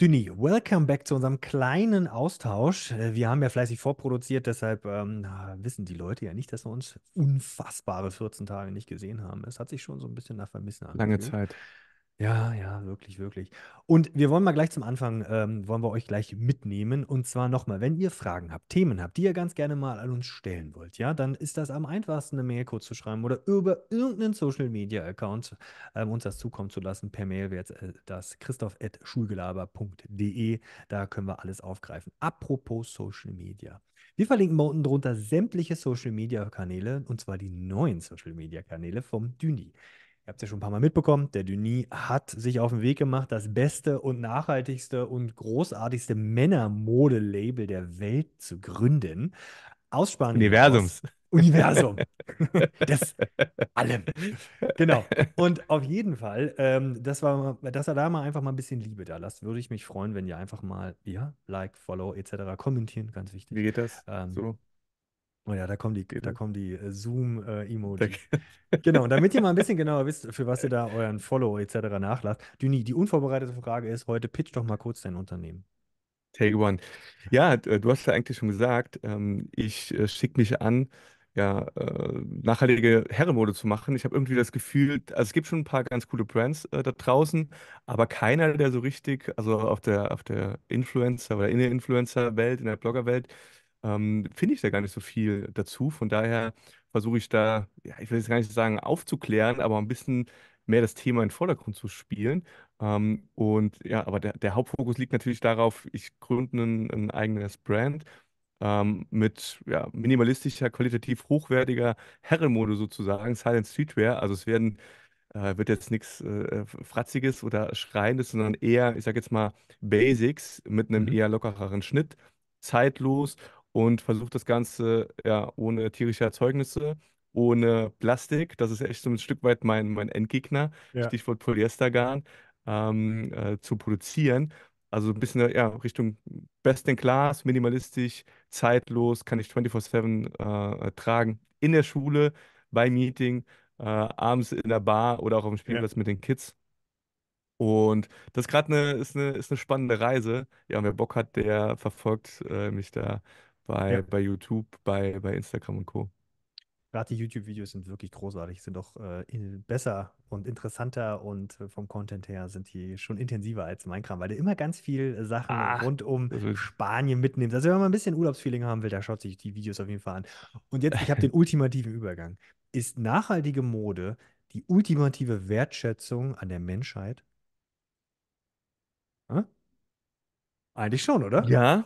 Dünni, welcome back zu unserem kleinen Austausch. Äh, wir haben ja fleißig vorproduziert, deshalb ähm, wissen die Leute ja nicht, dass wir uns unfassbare 14 Tage nicht gesehen haben. Es hat sich schon so ein bisschen nach Vermissen angefühlt. Lange Zeit. Ja, ja, wirklich, wirklich. Und wir wollen mal gleich zum Anfang, ähm, wollen wir euch gleich mitnehmen. Und zwar nochmal, wenn ihr Fragen habt, Themen habt, die ihr ganz gerne mal an uns stellen wollt, ja, dann ist das am einfachsten, eine Mail kurz zu schreiben oder über irgendeinen Social Media Account ähm, uns das zukommen zu lassen. Per Mail wäre jetzt äh, das christoph.schulgelaber.de. Da können wir alles aufgreifen. Apropos Social Media. Wir verlinken mal unten drunter sämtliche Social Media Kanäle und zwar die neuen Social Media Kanäle vom Düni. Ihr habt es ja schon ein paar Mal mitbekommen, der Duny hat sich auf den Weg gemacht, das beste und nachhaltigste und großartigste Männermode-Label der Welt zu gründen. Aus Spanien. Universums. Universum. das allem. Genau. Und auf jeden Fall, ähm, das war, dass er da mal einfach mal ein bisschen Liebe da lasst, würde ich mich freuen, wenn ihr einfach mal, ja, Like, Follow etc. kommentieren, ganz wichtig. Wie geht das? Ähm, so? Oh ja, da kommen die, da kommen die äh, Zoom-Emoji. Äh, genau, und damit ihr mal ein bisschen genauer wisst, für was ihr da euren Follow etc. nachlasst, Duni, die unvorbereitete Frage ist heute, pitch doch mal kurz dein Unternehmen. Take one. Ja, du hast ja eigentlich schon gesagt, ähm, ich äh, schicke mich an, ja, äh, nachhaltige Herrenmode zu machen. Ich habe irgendwie das Gefühl, also es gibt schon ein paar ganz coole Brands äh, da draußen, aber keiner, der so richtig, also auf der, auf der Influencer- oder Inner-Influencer-Welt, in der Blogger-Welt, ähm, finde ich da gar nicht so viel dazu. Von daher versuche ich da, ja, ich will jetzt gar nicht sagen, aufzuklären, aber ein bisschen mehr das Thema in den Vordergrund zu spielen. Ähm, und ja, aber der, der Hauptfokus liegt natürlich darauf, ich gründe ein, ein eigenes Brand ähm, mit ja, minimalistischer, qualitativ hochwertiger Herrenmode sozusagen, Silent Streetwear. Also es werden äh, wird jetzt nichts äh, äh, Fratziges oder Schreiendes, sondern eher, ich sag jetzt mal, Basics mit einem mhm. eher lockereren Schnitt, zeitlos und versuche das Ganze ja ohne tierische Erzeugnisse, ohne Plastik. Das ist echt so ein Stück weit mein, mein Endgegner, Ja. Stichwort Polyestergarn, ähm, äh, zu produzieren. Also ein bisschen ja, Richtung Best in Class, minimalistisch, zeitlos, kann ich 24/7 äh, tragen. In der Schule, beim Meeting, äh, abends in der Bar oder auch auf dem Ja. Spielplatz mit den Kids. Und das gerade ne, ist eine ist ne spannende Reise. Ja, wer Bock hat, der verfolgt äh, mich da bei, ja. bei YouTube, bei, bei Instagram und Co. Gerade die YouTube-Videos sind wirklich großartig, sind doch äh, besser und interessanter und äh, vom Content her sind die schon intensiver als Minecraft, weil du immer ganz viel äh, Sachen Ach, rund um Spanien mitnimmst. Also wenn man ein bisschen Urlaubsfeeling haben will, da schaut sich die Videos auf jeden Fall an. Und jetzt, ich habe den ultimativen Übergang. Ist nachhaltige Mode die ultimative Wertschätzung an der Menschheit? Hm? Eigentlich schon, oder? Ja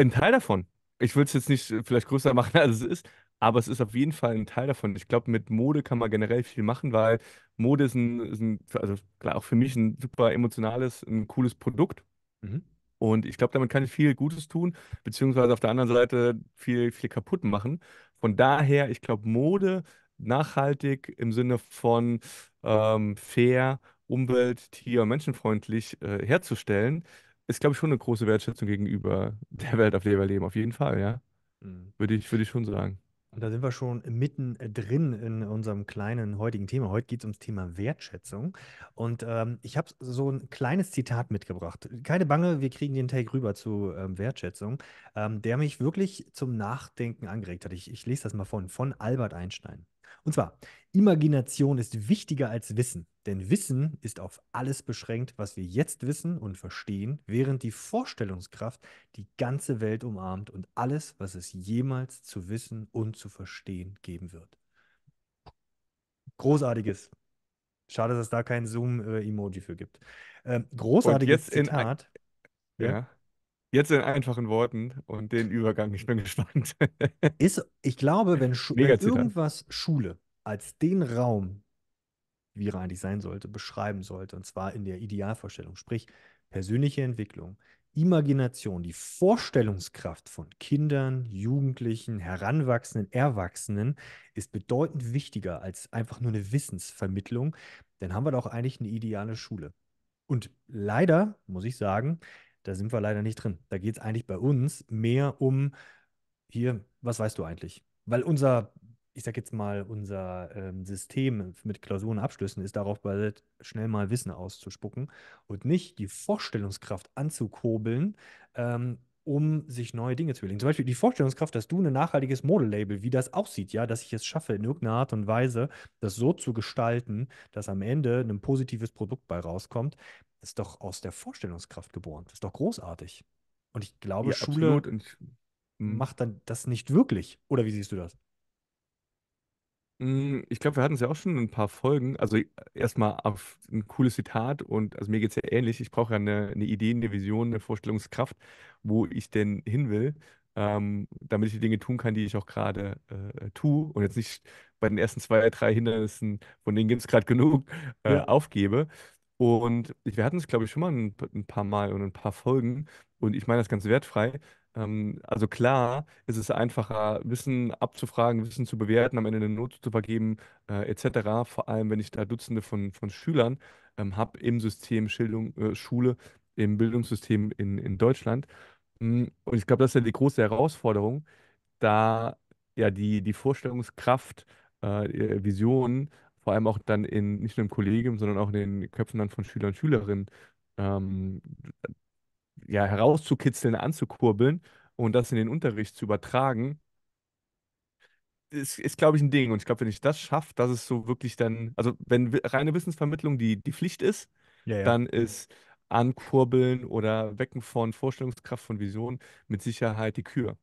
ein Teil davon. Ich würde es jetzt nicht äh, vielleicht größer machen, als es ist, aber es ist auf jeden Fall ein Teil davon. Ich glaube, mit Mode kann man generell viel machen, weil Mode ist ein, ist ein also klar, auch für mich ein super emotionales, ein cooles Produkt. Mhm. Und ich glaube, damit kann ich viel Gutes tun, beziehungsweise auf der anderen Seite viel, viel kaputt machen. Von daher, ich glaube, Mode nachhaltig im Sinne von ähm, fair, umwelt-, tier-, menschenfreundlich äh, herzustellen, ist, glaube ich, schon eine große Wertschätzung gegenüber der Welt, auf der wir leben. Auf jeden Fall, ja. Mhm. Würde ich, würde ich schon sagen. Und da sind wir schon mitten äh, drin in unserem kleinen heutigen Thema. Heute geht es ums Thema Wertschätzung. Und ähm, ich habe so ein kleines Zitat mitgebracht. Keine Bange, wir kriegen den Take rüber zu ähm, Wertschätzung, ähm, der mich wirklich zum Nachdenken angeregt hat. Ich, ich lese das mal von, von Albert Einstein. Und zwar, Imagination ist wichtiger als Wissen, denn Wissen ist auf alles beschränkt, was wir jetzt wissen und verstehen, während die Vorstellungskraft die ganze Welt umarmt und alles, was es jemals zu wissen und zu verstehen geben wird. Großartiges. Schade, dass es da kein Zoom-Emoji für gibt. Ähm, großartiges Zitat. In, ja. ja. Jetzt in einfachen Worten und den Übergang. Ich bin gespannt. Ist, ich glaube, wenn, Schu wenn irgendwas Schule als den Raum, wie er eigentlich sein sollte, beschreiben sollte, und zwar in der Idealvorstellung, sprich persönliche Entwicklung, Imagination, die Vorstellungskraft von Kindern, Jugendlichen, Heranwachsenden, Erwachsenen ist bedeutend wichtiger als einfach nur eine Wissensvermittlung, dann haben wir doch eigentlich eine ideale Schule. Und leider, muss ich sagen, da sind wir leider nicht drin. Da geht es eigentlich bei uns mehr um hier, was weißt du eigentlich? Weil unser, ich sag jetzt mal, unser ähm, System mit Klausuren und Abschlüssen ist darauf basiert, schnell mal Wissen auszuspucken und nicht die Vorstellungskraft anzukurbeln, ähm, um sich neue Dinge zu überlegen. Zum Beispiel die Vorstellungskraft, dass du ein nachhaltiges Modelabel, wie das aussieht, ja, dass ich es schaffe, in irgendeiner Art und Weise das so zu gestalten, dass am Ende ein positives Produkt bei rauskommt, ist doch aus der Vorstellungskraft geboren. Das ist doch großartig. Und ich glaube, ja, Schule hm. macht dann das nicht wirklich. Oder wie siehst du das? Hm, ich glaube, wir hatten es ja auch schon in ein paar Folgen. Also äh, erstmal auf ein cooles Zitat und also mir geht es ja ähnlich. Ich brauche ja eine, eine Idee, eine Vision, eine Vorstellungskraft, wo ich denn hin will, ähm, damit ich die Dinge tun kann, die ich auch gerade äh, tue und jetzt nicht bei den ersten zwei, drei Hindernissen, von denen gibt es gerade genug, äh, Ja. aufgebe. Und wir hatten es, glaube ich, schon mal ein, ein paar Mal und ein paar Folgen. Und ich meine das ganz wertfrei, ähm, also klar, ist es einfacher, Wissen abzufragen, Wissen zu bewerten, am Ende eine Note zu vergeben, äh, etc. Vor allem, wenn ich da Dutzende von, von Schülern ähm, habe im System Schildung, äh, Schule, im Bildungssystem in, in Deutschland. Hm, und ich glaube, das ist ja die große Herausforderung, da ja die, die Vorstellungskraft, äh, äh Visionen, vor allem auch dann in, nicht nur im Kollegium, sondern auch in den Köpfen dann von Schülern und Schülerinnen ähm, ja, herauszukitzeln, anzukurbeln und das in den Unterricht zu übertragen, ist, ist glaube ich, ein Ding. Und ich glaube, wenn ich das schaffe, dass es so wirklich dann, also wenn reine Wissensvermittlung die, die Pflicht ist, ja, ja. dann ist Ankurbeln oder Wecken von Vorstellungskraft, von Vision mit Sicherheit die Kür.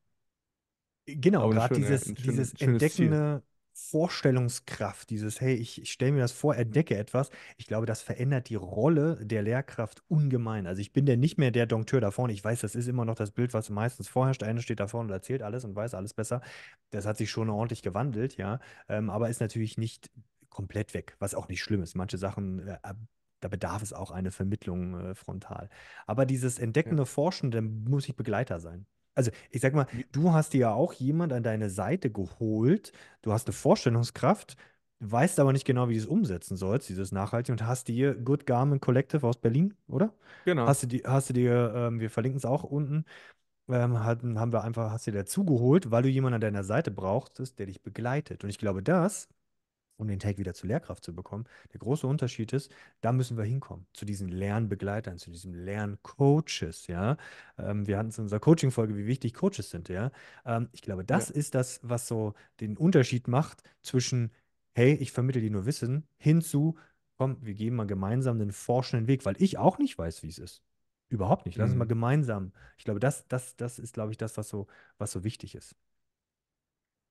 Genau, gerade dieses, schöne, dieses entdeckende, Ziel. Vorstellungskraft, dieses, hey, ich, ich stelle mir das vor, entdecke etwas, ich glaube, das verändert die Rolle der Lehrkraft ungemein. Also ich bin ja nicht mehr der Dompteur da vorne. Ich weiß, das ist immer noch das Bild, was meistens vorherrscht. Einer steht da vorne und erzählt alles und weiß alles besser. Das hat sich schon ordentlich gewandelt, ja. Ähm, aber ist natürlich nicht komplett weg, was auch nicht schlimm ist. Manche Sachen äh, äh da bedarf es auch eine Vermittlung äh, frontal. Aber dieses entdeckende ja. Forschen, da muss ich Begleiter sein. Also ich sag mal, du hast dir ja auch jemand an deine Seite geholt, du hast eine Vorstellungskraft, weißt aber nicht genau, wie du es umsetzen sollst, dieses Nachhaltige, und hast dir Good Garment Collective aus Berlin, oder? Genau. Hast du, die, hast du dir, ähm, wir verlinken es auch unten, ähm, hatten, haben wir einfach, hast dir dazu geholt, weil du jemanden an deiner Seite brauchtest, der dich begleitet. Und ich glaube, das um den Tag wieder zur Lehrkraft zu bekommen. Der große Unterschied ist, da müssen wir hinkommen, zu diesen Lernbegleitern, zu diesen Lerncoaches, ja. Ähm, wir hatten es in unserer Coaching-Folge, wie wichtig Coaches sind, ja. Ähm, ich glaube, das ja. ist das, was so den Unterschied macht zwischen, hey, ich vermittle dir nur Wissen, hinzu, komm, wir gehen mal gemeinsam den forschenden Weg, weil ich auch nicht weiß, wie es ist. Überhaupt nicht. Lass mhm. uns mal gemeinsam. Ich glaube, das, das, das ist, glaube ich, das, was so, was so wichtig ist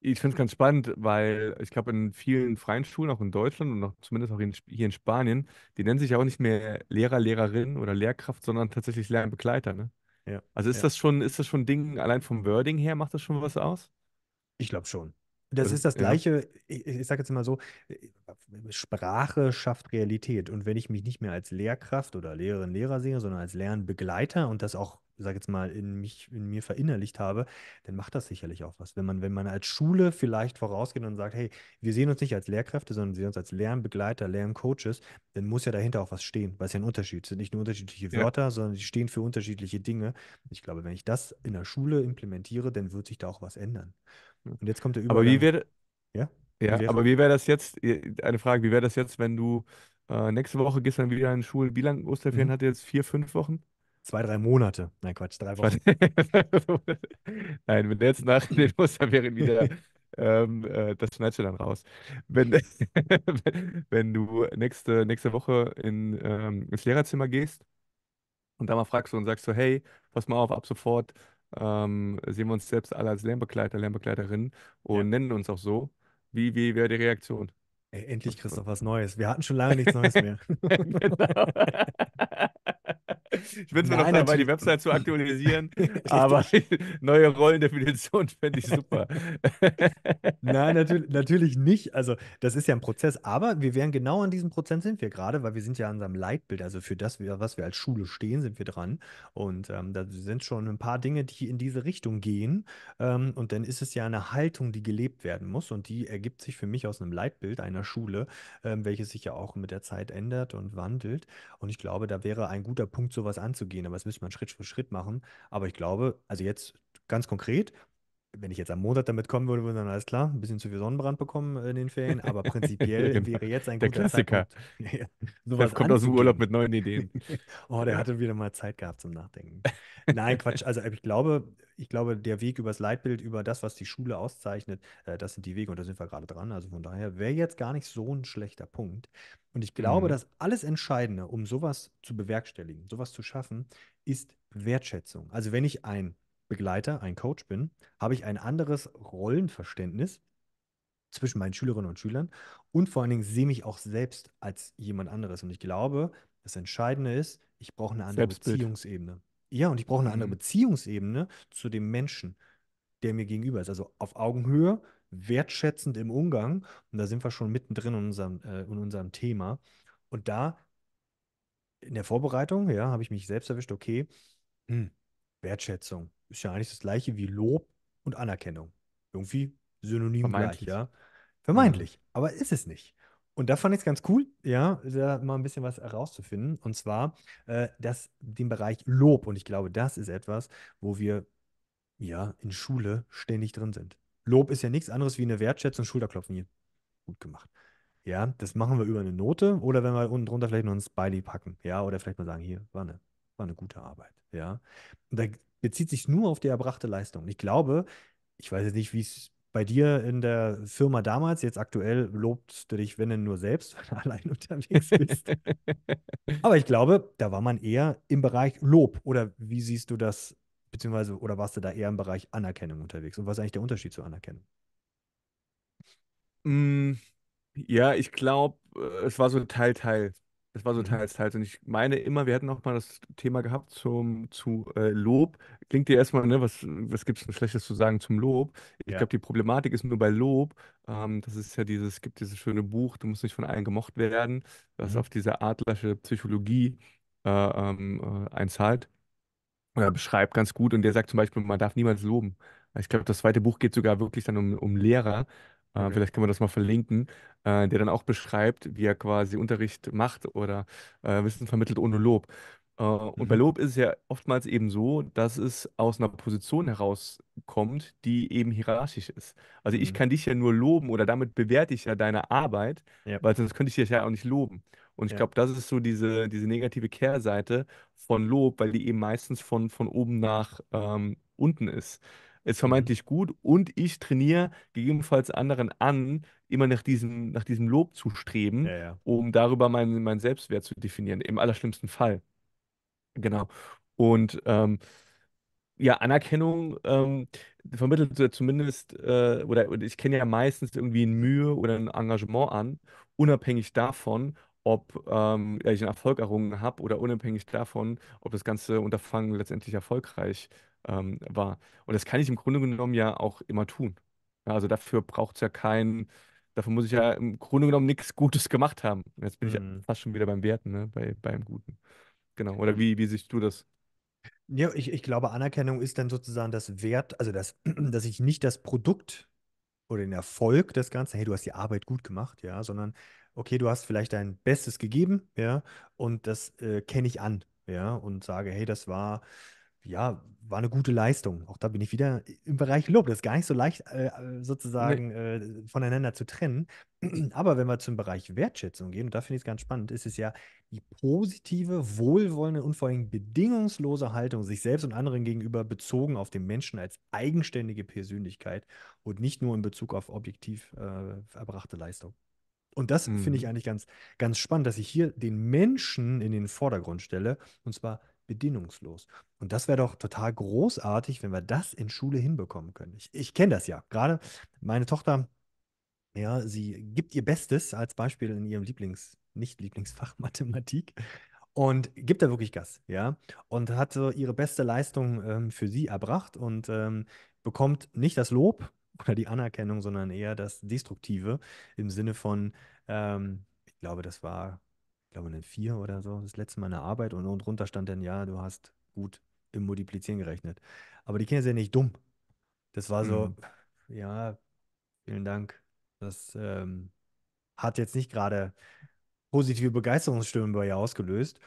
ich finde es ganz spannend, weil ich glaube, in vielen freien Schulen, auch in Deutschland und auch zumindest auch in, hier in Spanien, die nennen sich ja auch nicht mehr Lehrer, Lehrerin oder Lehrkraft, sondern tatsächlich Lernbegleiter. Ne? Ja. Also ist ja. das schon, ist das schon ein Ding, allein vom Wording her, macht das schon was aus? Ich glaube schon. Das also ist das Gleiche, ja. ich, ich sage jetzt mal so, Sprache schafft Realität. Und wenn ich mich nicht mehr als Lehrkraft oder Lehrerin, Lehrer sehe, sondern als Lernbegleiter und das auch sage jetzt mal, in mich, in mir verinnerlicht habe, dann macht das sicherlich auch was. Wenn man, wenn man als Schule vielleicht vorausgeht und sagt, hey, wir sehen uns nicht als Lehrkräfte, sondern wir sehen uns als Lernbegleiter, Lerncoaches, dann muss ja dahinter auch was stehen, weil es ja ein Unterschied ist. sind nicht nur unterschiedliche Wörter, ja. sondern sie stehen für unterschiedliche Dinge. Ich glaube, wenn ich das in der Schule implementiere, dann wird sich da auch was ändern. Hm. Und jetzt kommt der Übergang. Aber wie wäre ja? ja, wie aber das jetzt, äh, eine Frage, wie wäre das jetzt, wenn du äh, nächste Woche gehst dann wieder in Schulen, wie lange Osterferien mhm. hat jetzt? Vier, fünf Wochen? zwei, drei Monate. Nein, Quatsch, drei Wochen. Nein, wenn der jetzt nachdenken muss, dann wäre wieder ähm, äh, das schneidest du dann raus. Wenn, wenn du nächste, nächste Woche in, ähm, ins Lehrerzimmer gehst und da mal fragst und sagst so, hey, pass mal auf, ab sofort ähm, sehen wir uns selbst alle als Lernbegleiter, Lernbegleiterin und ja. nennen uns auch so. Wie, wie wäre die Reaktion? Ey, endlich, du was Neues. Wir hatten schon lange nichts Neues mehr. genau. Ich bin zwar noch dabei, die Website zu aktualisieren, aber neue Rollendefinition fände ich super. Nein, natürlich, natürlich nicht. Also, das ist ja ein Prozess, aber wir wären genau an diesem Prozess sind wir gerade, weil wir sind ja an unserem Leitbild. Also für das, was wir als Schule stehen, sind wir dran. Und ähm, da sind schon ein paar Dinge, die in diese Richtung gehen. Ähm, und dann ist es ja eine Haltung, die gelebt werden muss. Und die ergibt sich für mich aus einem Leitbild einer Schule, ähm, welches sich ja auch mit der Zeit ändert und wandelt. Und ich glaube, da wäre ein guter Punkt, sowas anzugehen. Aber das müsste man Schritt für Schritt machen. Aber ich glaube, also jetzt ganz konkret, wenn ich jetzt am Montag damit kommen würde, würde dann alles klar, ein bisschen zu viel Sonnenbrand bekommen in den Ferien, aber prinzipiell genau. wäre jetzt ein der Klassiker. Zeitpunkt. sowas kommt anzugehen. aus dem Urlaub mit neuen Ideen. oh, der hatte wieder mal Zeit gehabt zum Nachdenken. Nein, Quatsch. Also ich glaube, ich glaube, der Weg übers Leitbild, über das, was die Schule auszeichnet, äh, das sind die Wege und da sind wir gerade dran. Also von daher wäre jetzt gar nicht so ein schlechter Punkt. Und ich glaube, mhm. dass alles Entscheidende, um sowas zu bewerkstelligen, sowas zu schaffen, ist Wertschätzung. Also wenn ich ein Begleiter, ein Coach bin, habe ich ein anderes Rollenverständnis zwischen meinen Schülerinnen und Schülern und vor allen Dingen sehe mich auch selbst als jemand anderes. Und ich glaube, das Entscheidende ist, ich brauche eine andere Selbstbild. Beziehungsebene. Ja, und ich brauche eine andere mhm. Beziehungsebene zu dem Menschen, der mir gegenüber ist. Also auf Augenhöhe, wertschätzend im Umgang. Und da sind wir schon mittendrin in unserem, äh, in unserem Thema. Und da in der Vorbereitung, ja, habe ich mich selbst erwischt, okay, hm, Wertschätzung ist ja eigentlich das gleiche wie Lob und Anerkennung. Irgendwie synonym gleich, ja. Vermeintlich, mhm. aber ist es nicht. Und da fand ich es ganz cool, ja, da mal ein bisschen was herauszufinden. Und zwar äh, das, den Bereich Lob. Und ich glaube, das ist etwas, wo wir ja in Schule ständig drin sind. Lob ist ja nichts anderes wie eine Wertschätzung, Schulterklopfen. Hier, gut gemacht. Ja, das machen wir über eine Note oder wenn wir unten drunter vielleicht noch ein Smiley packen. Ja, oder vielleicht mal sagen, hier, war eine, war eine gute Arbeit. Ja, und da bezieht sich nur auf die erbrachte Leistung. Ich glaube, ich weiß jetzt nicht, wie es bei dir in der Firma damals, jetzt aktuell lobst du dich, wenn denn nur selbst, weil du allein unterwegs bist. Aber ich glaube, da war man eher im Bereich Lob. Oder wie siehst du das, beziehungsweise, oder warst du da eher im Bereich Anerkennung unterwegs? Und was ist eigentlich der Unterschied zur Anerkennung? Mm, ja, ich glaube, äh, es war so ein Teil-Teil. Es war so mhm. teils, teils. Und ich meine immer, wir hatten auch mal das Thema gehabt zum, zu äh, Lob. Klingt dir erstmal, ne, was, was gibt es Schlechtes zu sagen zum Lob? Ich Ja. glaube, die Problematik ist nur bei Lob. Ähm, das ist ja dieses, es gibt dieses schöne Buch, du musst nicht von allen gemocht werden, was Mhm. auf diese adlersche Psychologie äh, ähm, äh, einzahlt oder äh, beschreibt ganz gut. Und der sagt zum Beispiel, man darf niemals loben. Ich glaube, das zweite Buch geht sogar wirklich dann um, um Lehrer, äh, vielleicht können wir das mal verlinken, äh, der dann auch beschreibt, wie er quasi Unterricht macht oder äh, Wissen vermittelt ohne Lob. Äh, und bei mhm. Lob ist es ja oftmals eben so, dass es aus einer Position herauskommt, die eben hierarchisch ist. Also ich mhm. kann dich ja nur loben oder damit bewerte ich ja deine Arbeit, Ja, weil sonst könnte ich dich ja auch nicht loben. Und ich ja, glaube, das ist so diese, diese negative Kehrseite von Lob, weil die eben meistens von, von oben nach ähm, unten ist ist mhm. vermeintlich gut und ich trainiere gegebenenfalls anderen an, immer nach diesem, nach diesem Lob zu streben, ja, ja. um darüber meinen, meinen Selbstwert zu definieren, im allerschlimmsten Fall. Genau. Und ähm, ja, Anerkennung ähm, vermittelt zumindest, äh, oder ich kenne ja meistens irgendwie eine Mühe oder ein Engagement an, unabhängig davon, ob ähm, ich einen Erfolg errungen habe oder unabhängig davon, ob das ganze Unterfangen letztendlich erfolgreich ist ähm, war. Und das kann ich im Grunde genommen ja auch immer tun. Ja, also dafür braucht es ja keinen, dafür muss ich ja im Grunde genommen nichts Gutes gemacht haben. Jetzt bin mhm. ich fast schon wieder beim Werten, ne? bei, beim Guten. Genau. Oder mhm. wie, wie siehst du das? Ja, ich, ich glaube, Anerkennung ist dann sozusagen das Wert, also das, dass ich nicht das Produkt oder den Erfolg des Ganzen, hey, du hast die Arbeit gut gemacht, ja, sondern okay, du hast vielleicht dein Bestes gegeben, ja, und das äh, kenne ich an, ja, und sage, hey, das war ja, war eine gute Leistung. Auch da bin ich wieder im Bereich Lob. Das ist gar nicht so leicht, äh, äh sozusagen nee. äh, voneinander zu trennen. Aber wenn wir zum Bereich Wertschätzung gehen, und da finde ich es ganz spannend, ist es ja die positive, wohlwollende und vor allem bedingungslose Haltung sich selbst und anderen gegenüber bezogen auf den Menschen als eigenständige Persönlichkeit und nicht nur in Bezug auf objektiv äh, erbrachte Leistung. Und das mhm. finde ich mhm. eigentlich ganz, ganz spannend, dass ich hier den Menschen in den Vordergrund stelle, und zwar bedienungslos. Und das wäre doch total großartig, wenn wir das in Schule hinbekommen können. Ich, ich kenne das ja. Gerade meine Tochter, ja, sie gibt ihr Bestes als Beispiel in ihrem Lieblings-, nicht Lieblingsfach Mathematik und gibt da wirklich Gas, ja. Und hat so ihre beste Leistung ähm, für sie erbracht und ähm, bekommt nicht das Lob oder die Anerkennung, sondern eher das Destruktive im Sinne von, ähm, ich glaube, das war glaube, eine 4 oder so, das letzte Mal in der Arbeit und, und runter stand dann, ja, du hast gut im Multiplizieren gerechnet. Aber die Kinder sind ja nicht dumm. Das war so, mhm. ja, vielen Dank. Das ähm, hat jetzt nicht gerade positive Begeisterungsstimmen bei ihr ausgelöst.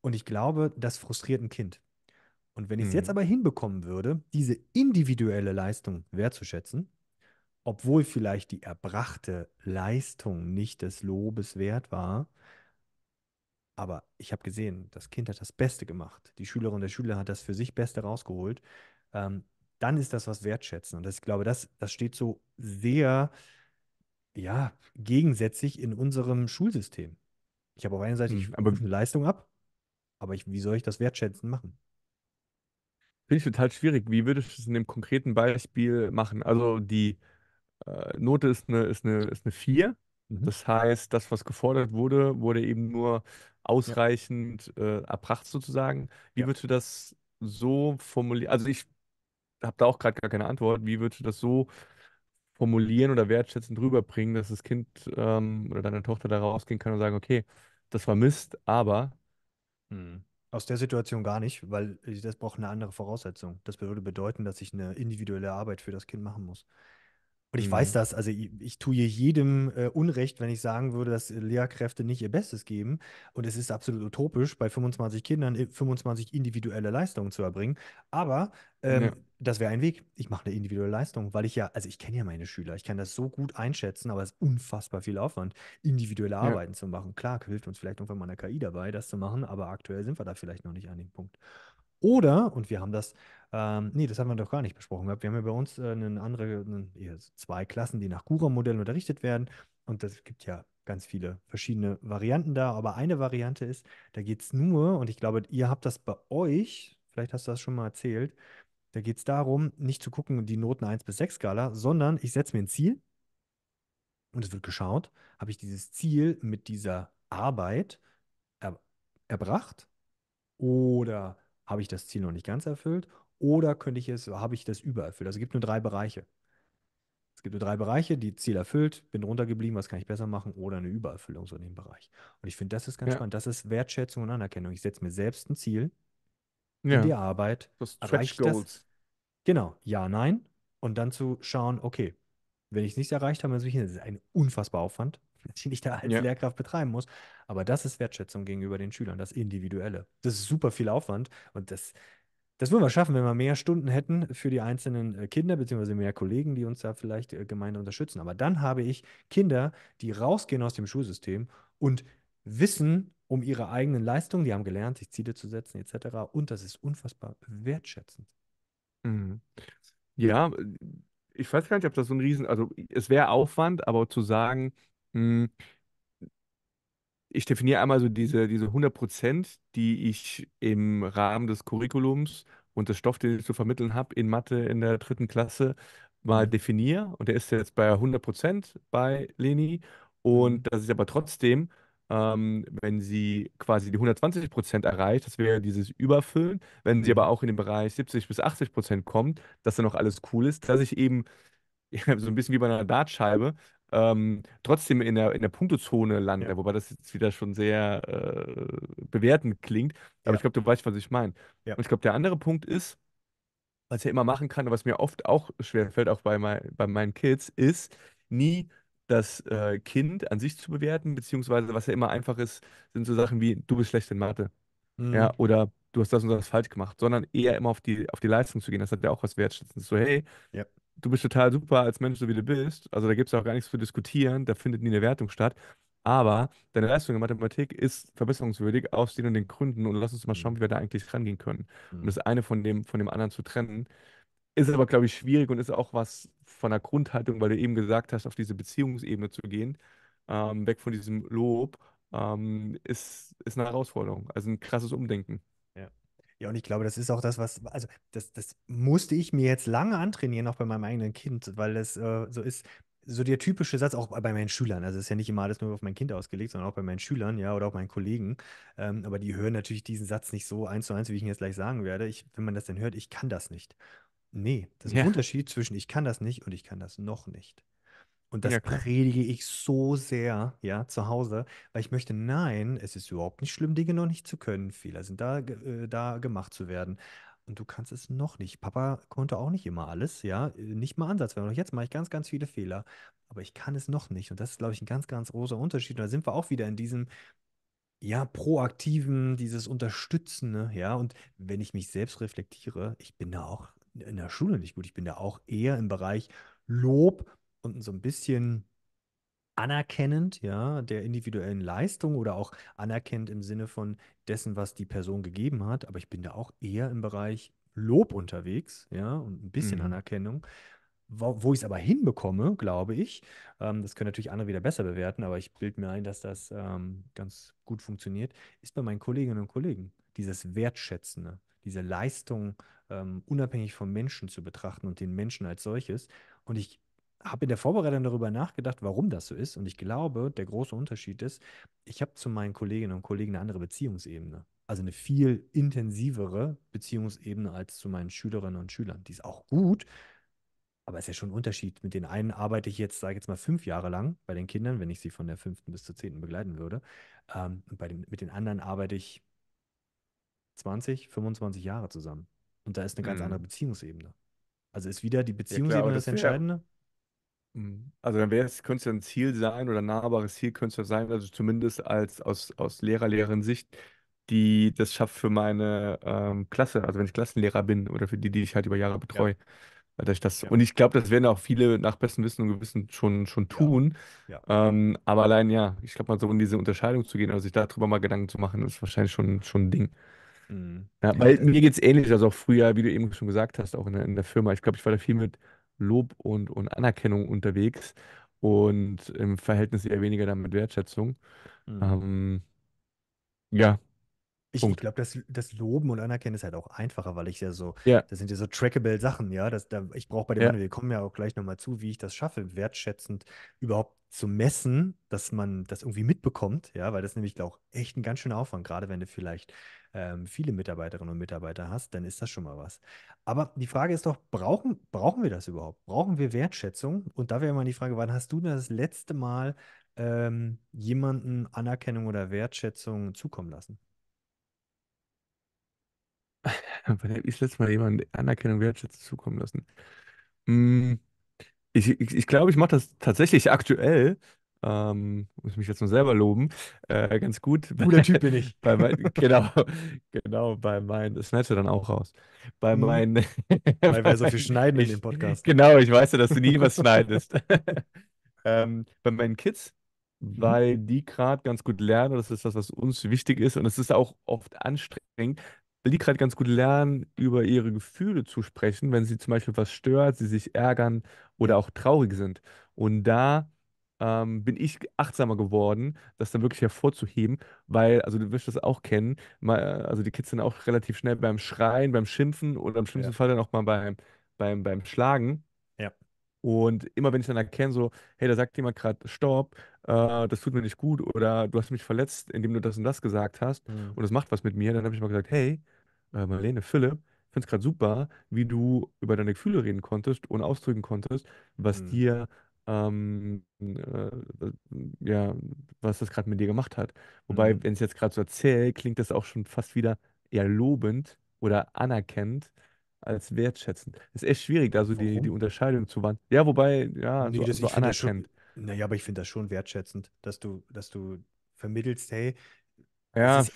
Und ich glaube, das frustriert ein Kind. Und wenn ich es mhm. jetzt aber hinbekommen würde, diese individuelle Leistung wertzuschätzen, obwohl vielleicht die erbrachte Leistung nicht des Lobes wert war, aber ich habe gesehen, das Kind hat das Beste gemacht. Die Schülerin der Schüler hat das für sich Beste rausgeholt. Ähm, dann ist das was wertschätzen. Und das, ich glaube, das, das steht so sehr ja, gegensätzlich in unserem Schulsystem. Ich habe auf einer Seite, hm, ich aber, eine Leistung ab, aber ich, wie soll ich das wertschätzen machen? Finde ich total schwierig. Wie würde ich das in dem konkreten Beispiel machen? Also die äh, Note ist eine, ist, eine, ist eine 4 Mhm. Das heißt, das, was gefordert wurde, wurde eben nur Ja, ausreichend äh, erbracht sozusagen. Wie ja. würdest du das so formulieren? Also ich habe da auch gerade gar keine Antwort. Wie würdest du das so formulieren oder wertschätzend rüberbringen, dass das Kind ähm, oder deine Tochter da rausgehen kann und sagen, okay, das war Mist, aber Hm. Aus der Situation gar nicht, weil äh, das braucht eine andere Voraussetzung. Das würde bedeuten, dass ich eine individuelle Arbeit für das Kind machen muss. Und ich mhm. weiß das, also ich, ich tue jedem äh, Unrecht, wenn ich sagen würde, dass äh, Lehrkräfte nicht ihr Bestes geben. Und es ist absolut utopisch, bei 25 Kindern 25 äh, individuelle Leistungen zu erbringen. Aber ähm, ja. das wäre ein Weg. Ich mache eine individuelle Leistung, weil ich ja, also ich kenne ja meine Schüler, ich kann das so gut einschätzen, aber es ist unfassbar viel Aufwand, individuelle ja. Arbeiten zu machen. Klar, hilft uns vielleicht irgendwann mal eine KI dabei, das zu machen, aber aktuell sind wir da vielleicht noch nicht an dem Punkt. Oder, und wir haben das, ähm, nee, das haben wir doch gar nicht besprochen gehabt. Wir haben ja bei uns äh, eine andere, eine, zwei Klassen, die nach gura modellen unterrichtet werden. Und das gibt ja ganz viele verschiedene Varianten da. Aber eine Variante ist, da geht es nur, und ich glaube, ihr habt das bei euch, vielleicht hast du das schon mal erzählt, da geht es darum, nicht zu gucken, die Noten 1 bis 6 Skala, sondern ich setze mir ein Ziel und es wird geschaut, habe ich dieses Ziel mit dieser Arbeit er erbracht oder habe ich das Ziel noch nicht ganz erfüllt oder könnte ich es, habe ich das übererfüllt? Also es gibt nur drei Bereiche. Es gibt nur drei Bereiche, die Ziel erfüllt, bin runtergeblieben, was kann ich besser machen oder eine Übererfüllung so in dem Bereich. Und ich finde, das ist ganz ja. spannend. Das ist Wertschätzung und Anerkennung. Ich setze mir selbst ein Ziel ja. in die Arbeit. Das erreicht Goals. das? Genau, ja, nein. Und dann zu schauen, okay, wenn ich es nicht erreicht habe, das ist ein unfassbarer Aufwand die ich da als ja. Lehrkraft betreiben muss. Aber das ist Wertschätzung gegenüber den Schülern, das Individuelle. Das ist super viel Aufwand und das, das würden wir schaffen, wenn wir mehr Stunden hätten für die einzelnen äh, Kinder, beziehungsweise mehr Kollegen, die uns da vielleicht äh, gemeinsam unterstützen. Aber dann habe ich Kinder, die rausgehen aus dem Schulsystem und wissen um ihre eigenen Leistungen, die haben gelernt, sich Ziele zu setzen, etc. Und das ist unfassbar wertschätzend. Mhm. Ja, äh, ich weiß gar nicht, ob das so ein Riesen, also es wäre Aufwand, aber zu sagen, hm, ich definiere einmal so diese, diese 100 Prozent, die ich im Rahmen des Curriculums und des Stoff, den ich zu vermitteln habe, in Mathe in der dritten Klasse mal mhm. definiere. Und der ist jetzt bei 100 Prozent bei Leni. Mhm. Und das ist aber trotzdem, ähm, wenn sie quasi die 120 Prozent erreicht, das wäre dieses Überfüllen, wenn sie aber auch in den Bereich 70 bis 80 Prozent kommt, dass dann noch alles cool ist, dass ich eben so ein bisschen wie bei einer Dartscheibe ähm, trotzdem in der, in der Punktezone lande, ja. wobei das jetzt wieder schon sehr äh, bewertend klingt. Aber ja. ich glaube, du weißt, was ich meine. Ja. Und ich glaube, der andere Punkt ist, was ich immer machen kann und was mir oft auch schwerfällt, auch bei, mein, bei meinen Kids, ist, nie das äh, Kind an sich zu bewerten, beziehungsweise was ja immer einfach ist, sind so Sachen wie, du bist schlecht in Mathe. Mhm. Ja, oder du hast das und das falsch gemacht, sondern eher immer auf die, auf die Leistung zu gehen. Das hat ja auch was Wertschätzendes. So, hey, ja du bist total super als Mensch, so wie du bist. Also da gibt es auch gar nichts zu diskutieren, da findet nie eine Wertung statt. Aber deine Leistung in Mathematik ist verbesserungswürdig aus den und den Gründen und lass uns mal mhm. schauen, wie wir da eigentlich rangehen können. Um mhm. das eine von dem, von dem anderen zu trennen, ist aber, glaube ich, schwierig und ist auch was von der Grundhaltung, weil du eben gesagt hast, auf diese Beziehungsebene zu gehen, ähm, weg von diesem Lob, ähm, ist, ist eine Herausforderung, also ein krasses Umdenken. Ja, und ich glaube, das ist auch das, was, also das, das musste ich mir jetzt lange antrainieren, auch bei meinem eigenen Kind, weil das äh, so ist, so der typische Satz auch bei meinen Schülern. Also es ist ja nicht immer alles nur auf mein Kind ausgelegt, sondern auch bei meinen Schülern, ja, oder auch meinen Kollegen. Ähm, aber die hören natürlich diesen Satz nicht so eins zu eins, wie ich ihn jetzt gleich sagen werde. Ich, wenn man das denn hört, ich kann das nicht. Nee, das ist ja. ein Unterschied zwischen ich kann das nicht und ich kann das noch nicht. Und das ja, predige ich so sehr, ja, zu Hause, weil ich möchte, nein, es ist überhaupt nicht schlimm, Dinge noch nicht zu können. Fehler sind da, äh, da gemacht zu werden. Und du kannst es noch nicht. Papa konnte auch nicht immer alles, ja, äh, nicht mal Ansatz. ansatzweise. Und jetzt mache ich ganz, ganz viele Fehler, aber ich kann es noch nicht. Und das ist, glaube ich, ein ganz, ganz großer Unterschied. Und da sind wir auch wieder in diesem, ja, proaktiven, dieses Unterstützende, ja. Und wenn ich mich selbst reflektiere, ich bin da auch in der Schule nicht gut. Ich bin da auch eher im Bereich Lob und so ein bisschen anerkennend, ja, der individuellen Leistung oder auch anerkennend im Sinne von dessen, was die Person gegeben hat. Aber ich bin da auch eher im Bereich Lob unterwegs, ja, und ein bisschen mhm. Anerkennung. Wo, wo ich es aber hinbekomme, glaube ich, ähm, das können natürlich andere wieder besser bewerten, aber ich bilde mir ein, dass das ähm, ganz gut funktioniert, ist bei meinen Kolleginnen und Kollegen dieses Wertschätzende, diese Leistung ähm, unabhängig vom Menschen zu betrachten und den Menschen als solches. Und ich habe in der Vorbereitung darüber nachgedacht, warum das so ist. Und ich glaube, der große Unterschied ist, ich habe zu meinen Kolleginnen und Kollegen eine andere Beziehungsebene. Also eine viel intensivere Beziehungsebene als zu meinen Schülerinnen und Schülern. Die ist auch gut, aber es ist ja schon ein Unterschied. Mit den einen arbeite ich jetzt, sage ich jetzt mal, fünf Jahre lang bei den Kindern, wenn ich sie von der fünften bis zur zehnten begleiten würde. Ähm, und bei den, mit den anderen arbeite ich 20, 25 Jahre zusammen. Und da ist eine ganz mhm. andere Beziehungsebene. Also ist wieder die Beziehungsebene ja, klar, das, das Entscheidende. Ja hm. Also dann wäre es, könnte es ja ein Ziel sein oder ein nahbares Ziel könnte es sein, also zumindest als aus, aus Lehrer, Lehrerin-Sicht, die das schafft für meine ähm, Klasse, also wenn ich Klassenlehrer bin oder für die, die ich halt über Jahre betreue. Ja. Äh, dass ich das, ja. Und ich glaube, das werden auch viele nach bestem Wissen und Gewissen schon, schon tun. Ja. Ähm, aber allein ja, ich glaube mal so in diese Unterscheidung zu gehen, also sich darüber mal Gedanken zu machen, ist wahrscheinlich schon, schon ein Ding. Mhm. weil mir geht es ähnlich, also auch früher, wie du eben schon gesagt hast, auch in der, in der Firma. Ich glaube, ich war da viel mit Lob und, und Anerkennung unterwegs und im Verhältnis eher weniger dann mit Wertschätzung. Mhm. Ähm, ja. Ich, ich glaube, das, das Loben und Anerkennen ist halt auch einfacher, weil ich ja so, ja. das sind ja so trackable Sachen, ja. Das, da, ich brauche bei dem, ja. wir kommen ja auch gleich nochmal zu, wie ich das schaffe, wertschätzend überhaupt zu messen, dass man das irgendwie mitbekommt, ja, weil das nämlich auch echt ein ganz schöner Aufwand, gerade wenn du vielleicht ähm, viele Mitarbeiterinnen und Mitarbeiter hast, dann ist das schon mal was. Aber die Frage ist doch, brauchen, brauchen wir das überhaupt? Brauchen wir Wertschätzung? Und da wäre mal die Frage, wann hast du denn das letzte Mal ähm, jemanden Anerkennung oder Wertschätzung zukommen lassen? Wann habe ich das letzte Mal jemanden Anerkennung, Wertschätzung zukommen lassen? Hm, ich glaube, ich, glaub, ich mache das tatsächlich aktuell, ähm, muss mich jetzt nur selber loben, äh, ganz gut. Guter Typ bin ich. bei mein, genau, genau, bei meinen, das schneidest du dann auch raus. Bei mhm. meinen. Weil wir so viel schneiden ich, in dem Podcast. Genau, ich weiß ja, dass du nie was schneidest. ähm, bei meinen Kids, mhm. weil die gerade ganz gut lernen, das ist das, was uns wichtig ist und es ist auch oft anstrengend, weil die gerade ganz gut lernen, über ihre Gefühle zu sprechen, wenn sie zum Beispiel was stört, sie sich ärgern oder auch traurig sind. Und da ähm, bin ich achtsamer geworden, das dann wirklich hervorzuheben, weil, also du wirst das auch kennen, mal, also die Kids sind auch relativ schnell beim Schreien, beim Schimpfen oder im schlimmsten ja. Fall dann auch mal beim, beim, beim Schlagen. Ja. Und immer wenn ich dann erkenne, so, hey, da sagt jemand gerade, stopp, äh, das tut mir nicht gut oder du hast mich verletzt, indem du das und das gesagt hast mhm. und das macht was mit mir, dann habe ich mal gesagt, hey, äh, Marlene, Philipp, ich finde es gerade super, wie du über deine Gefühle reden konntest und ausdrücken konntest, was mhm. dir ähm, äh, ja, was das gerade mit dir gemacht hat. Wobei, Mhm. wenn ich es jetzt gerade so erzähle, klingt das auch schon fast wieder eher lobend oder anerkennend als wertschätzend. Ist echt schwierig, da so die, die Unterscheidung zu wahren. Ja, wobei, ja, Nee, so, das, so ich das schon, anerkennend. naja, aber ich finde das schon wertschätzend, dass du, dass du vermittelst, hey, es Ja, ist,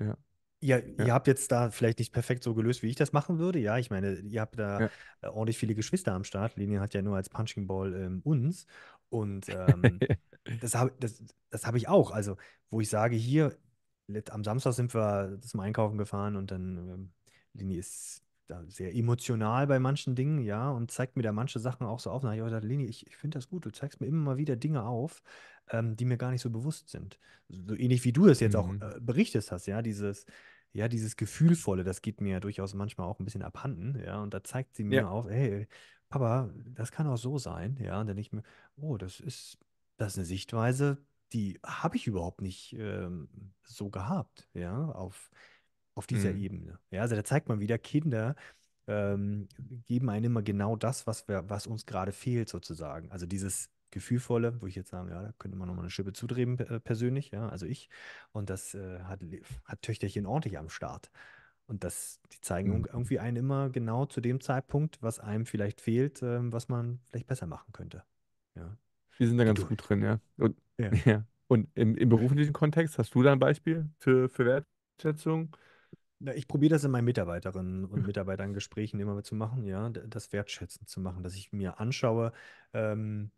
ja. Ihr, ja. ihr habt jetzt da vielleicht nicht perfekt so gelöst, wie ich das machen würde. Ja, ich meine, ihr habt da ja. Äh, ordentlich viele Geschwister am Start. Lenin hat ja nur als Punching Ball ähm, uns. Und ähm, das habe das, das hab ich auch. Also, wo ich sage, hier, am Samstag sind wir zum Einkaufen gefahren und dann, ähm, Lini ist da sehr emotional bei manchen Dingen, ja, und zeigt mir da manche Sachen auch so auf. Und habe ich gesagt, Leni, ich, ich finde das gut, du zeigst mir immer mal wieder Dinge auf, ähm, die mir gar nicht so bewusst sind. So ähnlich wie du das jetzt mhm. auch äh, berichtet hast, ja, dieses, ja, dieses Gefühlvolle, das geht mir durchaus manchmal auch ein bisschen abhanden, ja, und da zeigt sie mir ja. auf, hey, Papa, das kann auch so sein, ja, und dann denke ich mir, oh, das ist, das ist eine Sichtweise, die habe ich überhaupt nicht ähm, so gehabt, ja, auf, auf dieser mhm. Ebene. Ja, also da zeigt man wieder, Kinder ähm, geben einem immer genau das, was, wir, was uns gerade fehlt, sozusagen. Also dieses gefühlvolle, wo ich jetzt sagen, ja, da könnte man nochmal eine Schippe zudrehen äh, persönlich, ja, also ich. Und das äh, hat, hat Töchterchen ordentlich am Start. Und das, die zeigen mhm. irgendwie einen immer genau zu dem Zeitpunkt, was einem vielleicht fehlt, äh, was man vielleicht besser machen könnte. Ja. Die sind da ganz du. gut drin, ja. Und, ja. ja. Und im, im beruflichen Kontext, hast du da ein Beispiel für, für Wertschätzung? Ich probiere das in meinen Mitarbeiterinnen und Mitarbeitern Gesprächen immer zu machen, ja, das wertschätzend zu machen, dass ich mir anschaue, ähm,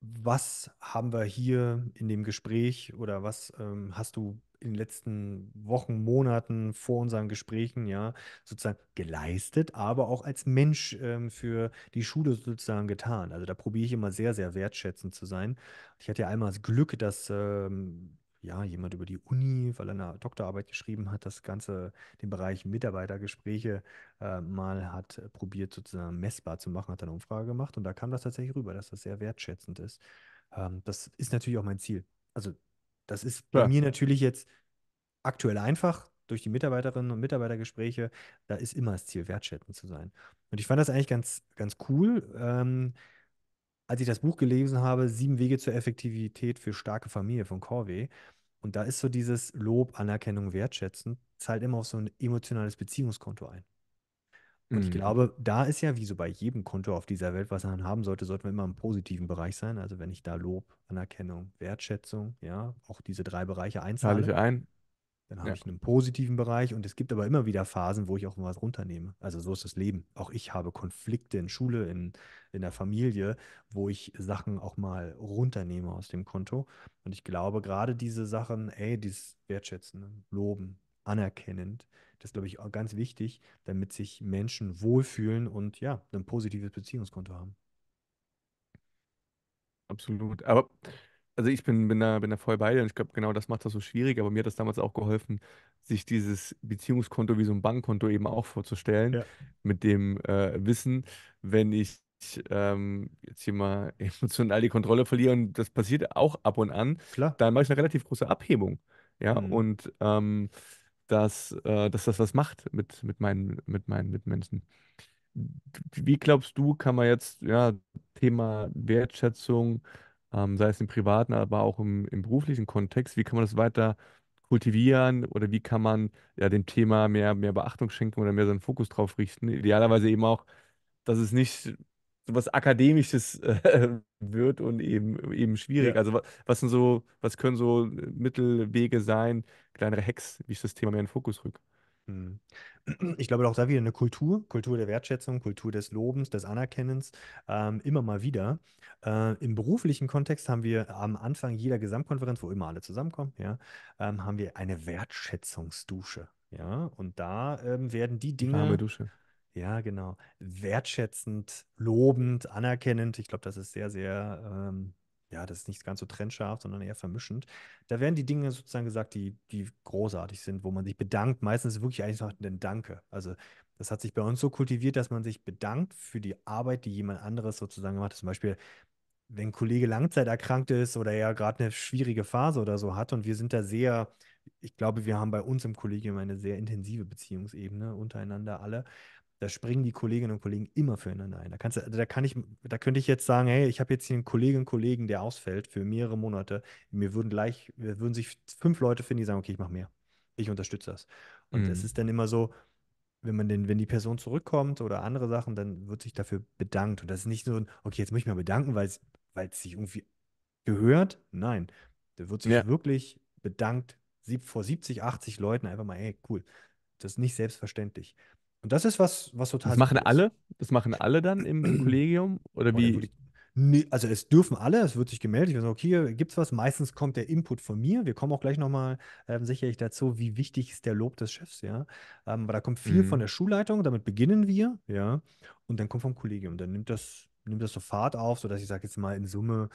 was haben wir hier in dem Gespräch oder was ähm, hast du in den letzten Wochen, Monaten vor unseren Gesprächen ja sozusagen geleistet, aber auch als Mensch ähm, für die Schule sozusagen getan. Also da probiere ich immer sehr, sehr wertschätzend zu sein. Ich hatte ja einmal das Glück, dass ähm, ja, jemand über die Uni, weil er eine Doktorarbeit geschrieben hat, das Ganze, den Bereich Mitarbeitergespräche äh, mal hat äh, probiert, sozusagen messbar zu machen, hat eine Umfrage gemacht und da kam das tatsächlich rüber, dass das sehr wertschätzend ist. Ähm, das ist natürlich auch mein Ziel. Also, das ist bei ja. mir natürlich jetzt aktuell einfach durch die Mitarbeiterinnen und Mitarbeitergespräche. Da ist immer das Ziel, wertschätzend zu sein. Und ich fand das eigentlich ganz, ganz cool. Ähm, als ich das Buch gelesen habe, Sieben Wege zur Effektivität für starke Familie von Corvey. Und da ist so dieses Lob, Anerkennung, Wertschätzen, zahlt immer auf so ein emotionales Beziehungskonto ein. Und mhm. ich glaube, da ist ja wie so bei jedem Konto auf dieser Welt, was man haben sollte, sollten wir immer im positiven Bereich sein. Also wenn ich da Lob, Anerkennung, Wertschätzung, ja, auch diese drei Bereiche einzahle. Zahle ich ein. Dann habe ja. ich einen positiven Bereich und es gibt aber immer wieder Phasen, wo ich auch was runternehme. Also so ist das Leben. Auch ich habe Konflikte in Schule, in, in der Familie, wo ich Sachen auch mal runternehme aus dem Konto. Und ich glaube, gerade diese Sachen, ey, dieses Wertschätzen, Loben, anerkennend, das ist, glaube ich, auch ganz wichtig, damit sich Menschen wohlfühlen und ja, ein positives Beziehungskonto haben. Absolut. Aber also ich bin, bin da, bin da voll bei dir und ich glaube, genau das macht das so schwierig, aber mir hat das damals auch geholfen, sich dieses Beziehungskonto wie so ein Bankkonto eben auch vorzustellen, Ja, mit dem äh, Wissen, wenn ich ähm, jetzt hier mal emotional die Kontrolle verliere und das passiert auch ab und an, klar. dann mache ich eine relativ große Abhebung. Ja, Mhm. und ähm, dass, äh, dass das was macht mit, mit meinen, mit meinen Mitmenschen. Wie glaubst du, kann man jetzt, ja, Thema Wertschätzung, ähm, sei es im privaten, aber auch im, im, beruflichen Kontext, wie kann man das weiter kultivieren oder wie kann man ja, dem Thema mehr, mehr Beachtung schenken oder mehr seinen Fokus drauf richten? Idealerweise eben auch, dass es nicht so was Akademisches äh, wird und eben, eben schwierig. Ja. Also was, was sind so, was können so Mittelwege sein, kleinere Hacks, wie ich das Thema mehr in den Fokus rück? Hm. Ich glaube auch da wieder eine Kultur, Kultur der Wertschätzung, Kultur des Lobens, des Anerkennens, ähm, immer mal wieder. Äh, Im beruflichen Kontext haben wir am Anfang jeder Gesamtkonferenz, wo immer alle zusammenkommen, ja, ähm, haben wir eine Wertschätzungsdusche. Ja, und da ähm, werden die Dinge. Warme Dusche. Ja, genau. Wertschätzend, lobend, anerkennend. Ich glaube, das ist sehr, sehr ähm, ja, das ist nicht ganz so trennscharf, sondern eher vermischend. Da werden die Dinge sozusagen gesagt, die, die großartig sind, wo man sich bedankt. Meistens ist wirklich einfach ein Danke. Also das hat sich bei uns so kultiviert, dass man sich bedankt für die Arbeit, die jemand anderes sozusagen gemacht hat. Zum Beispiel, wenn ein Kollege langzeiterkrankt ist oder er gerade eine schwierige Phase oder so hat und wir sind da sehr, ich glaube, wir haben bei uns im Kollegium eine sehr intensive Beziehungsebene untereinander alle da springen die Kolleginnen und Kollegen immer füreinander ein. Da, kannst, also da, kann ich, da könnte ich jetzt sagen, hey, ich habe jetzt hier einen Kolleginnen und Kollegen, der ausfällt für mehrere Monate. Mir würden gleich, würden sich fünf Leute finden, die sagen, okay, ich mache mehr. Ich unterstütze das. Und es mhm. ist dann immer so, wenn man denn, wenn die Person zurückkommt oder andere Sachen, dann wird sich dafür bedankt. Und das ist nicht so ein, okay, jetzt muss ich mal bedanken, weil es sich irgendwie gehört. Nein, da wird sich ja. wirklich bedankt, vor 70, 80 Leuten einfach mal, ey, cool. Das ist nicht selbstverständlich. Und das ist was, was total. Das machen ist. alle? Das machen alle dann im, im Kollegium? Oder wie? nee, also es dürfen alle, es wird sich gemeldet. Ich sage, okay, gibt es was? Meistens kommt der Input von mir. Wir kommen auch gleich nochmal ähm, sicherlich dazu, wie wichtig ist der Lob des Chefs, ja. Ähm, aber da kommt viel mhm. von der Schulleitung, damit beginnen wir, ja. Und dann kommt vom Kollegium. Dann nimmt das, nimmt das so Fahrt auf, sodass ich sage jetzt mal in Summe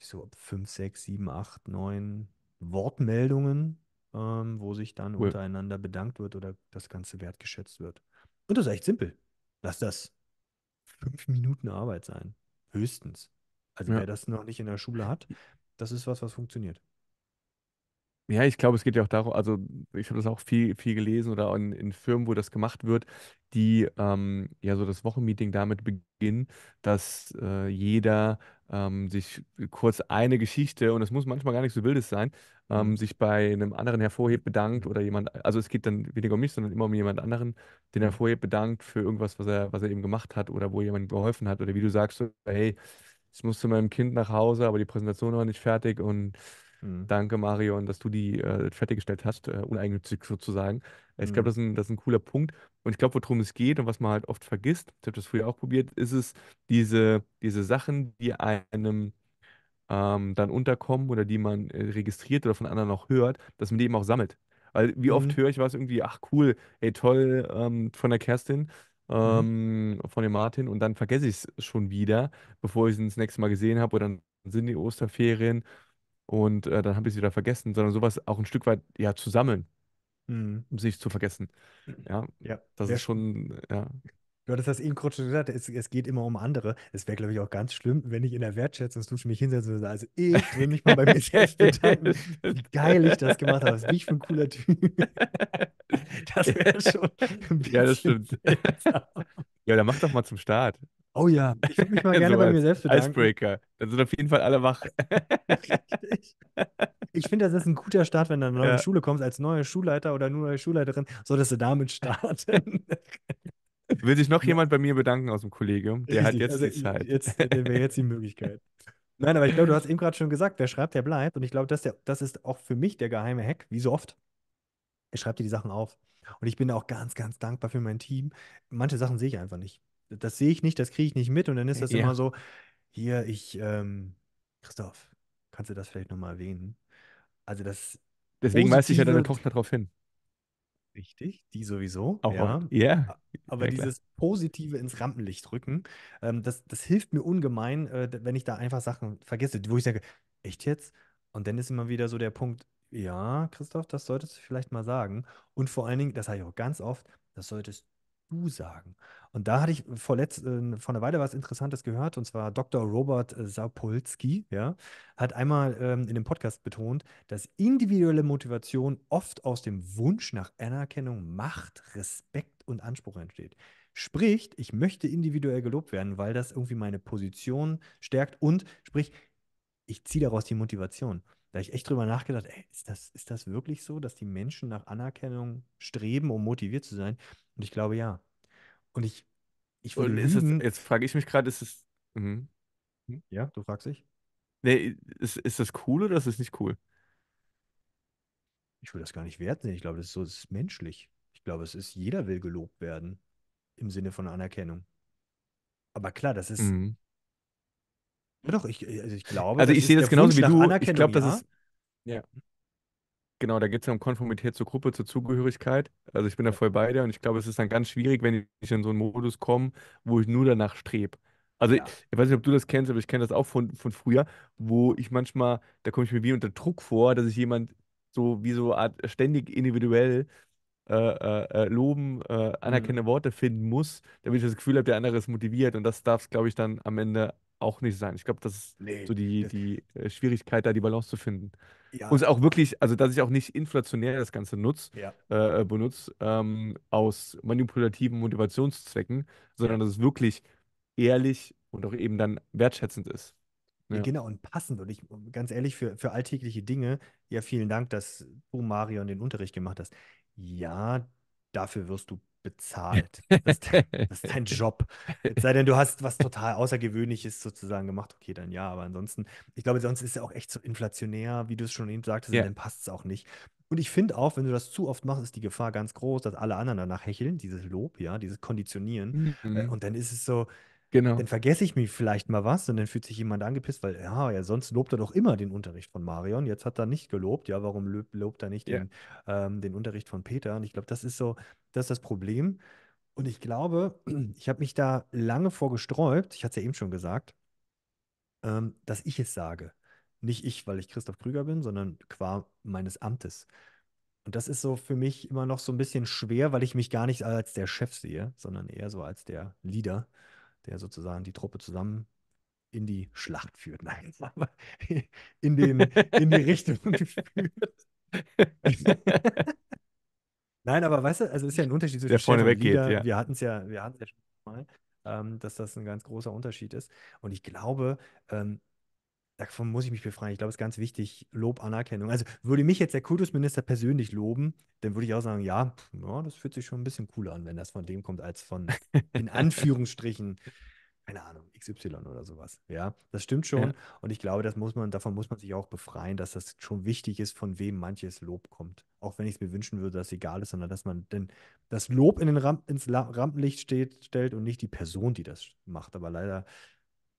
so 5, 6, 7, 8, 9 Wortmeldungen ähm, wo sich dann cool. untereinander bedankt wird oder das Ganze wertgeschätzt wird. Und das ist echt simpel. Lass das fünf Minuten Arbeit sein. Höchstens. Also ja. wer das noch nicht in der Schule hat, das ist was, was funktioniert. Ja, ich glaube, es geht ja auch darum, also ich habe das auch viel, viel gelesen oder in, in Firmen, wo das gemacht wird, die ähm, ja so das Wochenmeeting damit beginnen, dass äh, jeder ähm, sich kurz eine Geschichte, und es muss manchmal gar nicht so wildes sein, ähm, mhm. sich bei einem anderen hervorhebt, bedankt oder jemand, also es geht dann weniger um mich, sondern immer um jemand anderen, den mhm. hervorhebt, bedankt für irgendwas, was er, was er eben gemacht hat oder wo jemand geholfen hat oder wie du sagst, so, hey, ich muss zu meinem Kind nach Hause, aber die Präsentation war nicht fertig und Mhm. Danke, Marion, dass du die äh, fertiggestellt hast, äh, uneigennützig sozusagen. Ich mhm. glaube, das, das, ist ein cooler Punkt. Und ich glaube, worum es geht und was man halt oft vergisst, ich habe das früher auch probiert, ist es, diese, diese Sachen, die einem ähm, dann unterkommen oder die man äh, registriert oder von anderen auch hört, dass man die eben auch sammelt. Weil wie oft mhm. höre ich was irgendwie, ach cool, ey toll, ähm, von der Kerstin, mhm. ähm, von dem Martin und dann vergesse ich es schon wieder, bevor ich es das nächste Mal gesehen habe oder dann sind die Osterferien und äh, dann habe ich es wieder vergessen, sondern sowas auch ein Stück weit ja zu sammeln, mhm. um sich zu vergessen. Ja, ja. das ja. ist schon, ja. Du hattest das eben kurz schon gesagt, es, es geht immer um andere. Es wäre, glaube ich, auch ganz schlimm, wenn ich in der Wertschätzungsdusche mich hinsetzen würde. Also ich will mich mal bei mir selbst bedanken, wie geil ich das gemacht habe. Was bin ich für ein cooler Typ. Das wäre schon. Ein ja, das stimmt. ja, dann mach doch mal zum Start. Oh ja, ich würde mich mal gerne so bei mir selbst bedanken. Icebreaker. Dann sind auf jeden Fall alle wach. Richtig. Ich finde, das ist ein guter Start, wenn du in eine neue ja. Schule kommst, als neuer Schulleiter oder nur neue Schulleiterin, solltest du damit starten. Will sich noch jemand bei mir bedanken aus dem Kollegium? Der Richtig. hat jetzt also, die Zeit. Jetzt, der wäre jetzt die Möglichkeit. Nein, aber ich glaube, du hast eben gerade schon gesagt, wer schreibt, der bleibt. Und ich glaube, das, das ist auch für mich der geheime Hack, wie so oft ich schreibe dir die Sachen auf. Und ich bin auch ganz, ganz dankbar für mein Team. Manche Sachen sehe ich einfach nicht. Das sehe ich nicht, das kriege ich nicht mit. Und dann ist das ja. immer so, hier, ich, ähm, Christoph, kannst du das vielleicht nochmal erwähnen? Also das. Deswegen weise ich ja deine Tochter darauf hin. Richtig, die sowieso. Auch ja. yeah. Aber ja, dieses Positive ins Rampenlicht rücken, ähm, das, das hilft mir ungemein, äh, wenn ich da einfach Sachen vergesse, wo ich sage, echt jetzt? Und dann ist immer wieder so der Punkt, ja, Christoph, das solltest du vielleicht mal sagen. Und vor allen Dingen, das sage ich auch ganz oft, das solltest du sagen. Und da hatte ich vorletzt, äh, vor einer Weile was Interessantes gehört, und zwar Dr. Robert äh, Sapolsky, ja, hat einmal ähm, in dem Podcast betont, dass individuelle Motivation oft aus dem Wunsch nach Anerkennung, Macht, Respekt und Anspruch entsteht. Sprich, ich möchte individuell gelobt werden, weil das irgendwie meine Position stärkt und sprich, ich ziehe daraus die Motivation. Da habe ich echt drüber nachgedacht, ey, ist das, ist das wirklich so, dass die Menschen nach Anerkennung streben, um motiviert zu sein? Und ich glaube ja. Und ich, ich würde. Es, jetzt frage ich mich gerade, ist es. Mhm. Hm? Ja, du fragst dich? Nee, ist, ist das cool oder ist es nicht cool? Ich will das gar nicht wert sehen. Ich glaube, das ist so, das ist menschlich. Ich glaube, es ist, jeder will gelobt werden im Sinne von Anerkennung. Aber klar, das ist, mhm. Ja, doch, ich, äh, also ich glaube. Also ich sehe das genauso Wunsch wie du. Ich glaube, das ist. Ja. Genau, da geht es ja um Konformität zur Gruppe, zur Zugehörigkeit. Also ich bin da voll bei dir und ich glaube, es ist dann ganz schwierig, wenn ich in so einen Modus komme, wo ich nur danach strebe. Also ja. ich, ich, weiß nicht, ob du das kennst, aber ich kenne das auch von, von früher, wo ich manchmal, da komme ich mir wie unter Druck vor, dass ich jemand so wie so Art ständig individuell äh, äh, äh loben, äh, mhm. anerkennende mhm. Worte finden muss, damit ich das Gefühl habe, der andere ist motiviert und das darf es, glaube ich, dann am Ende auch nicht sein. Ich glaube, das ist nee, so die, das die äh, Schwierigkeit, da die Balance zu finden. Ja. Und auch wirklich, also dass ich auch nicht inflationär das Ganze nutze, ja. äh, äh benutze, ähm, aus manipulativen Motivationszwecken, sondern dass es wirklich ehrlich und auch eben dann wertschätzend ist. Ja. Genau, und passend. Und ich, ganz ehrlich, für, für alltägliche Dinge, ja, vielen Dank, dass du, Marion, den Unterricht gemacht hast. Ja, dafür wirst du bezahlt. Das ist, das ist dein Job. Es sei denn, du hast was total Außergewöhnliches sozusagen gemacht. Okay, dann ja, aber ansonsten, ich glaube, sonst ist es auch echt so inflationär, wie du es schon eben sagtest, ja. dann passt es auch nicht. Und ich finde auch, wenn du das zu oft machst, ist die Gefahr ganz groß, dass alle anderen danach hecheln, dieses Lob, ja, dieses Konditionieren. Äh, mhm. Und dann ist es so, Genau. Dann vergesse ich mir vielleicht mal was und dann fühlt sich jemand angepisst, weil ja, ja, sonst lobt er doch immer den Unterricht von Marion. Jetzt hat er nicht gelobt. Ja, warum lobt er nicht yeah. den, ähm, den Unterricht von Peter? Und ich glaube, das ist so, das ist das Problem. Und ich glaube, ich habe mich da lange vorgesträubt, ich hatte es ja eben schon gesagt, ähm, dass ich es sage. Nicht ich, weil ich Christoph Krüger bin, sondern qua meines Amtes. Und das ist so für mich immer noch so ein bisschen schwer, weil ich mich gar nicht als der Chef sehe, sondern eher so als der Leader, der sozusagen die Truppe zusammen in die Schlacht führt. Nein, aber in, den, in die Richtung führt. Nein, aber weißt du, also ist ja ein Unterschied zwischen der vorne weggeht. Ja. Wir hatten es ja, wir hatten ja schon mal, ähm, dass das ein ganz großer Unterschied ist. Und ich glaube, ähm, davon muss ich mich befreien. Ich glaube, es ist ganz wichtig, Lob, Anerkennung. Also würde mich jetzt der Kultusminister persönlich loben, dann würde ich auch sagen, ja, pff, ja das fühlt sich schon ein bisschen cooler an, wenn das von dem kommt, als von in Anführungsstrichen keine Ahnung, XY oder sowas. Ja, das stimmt schon. Ja. Und ich glaube, das muss man, davon muss man sich auch befreien, dass das schon wichtig ist, von wem manches Lob kommt. Auch wenn ich es mir wünschen würde, dass es egal ist, sondern dass man denn das Lob in den Ramp ins Rampenlicht steht, stellt und nicht die Person, die das macht. Aber leider.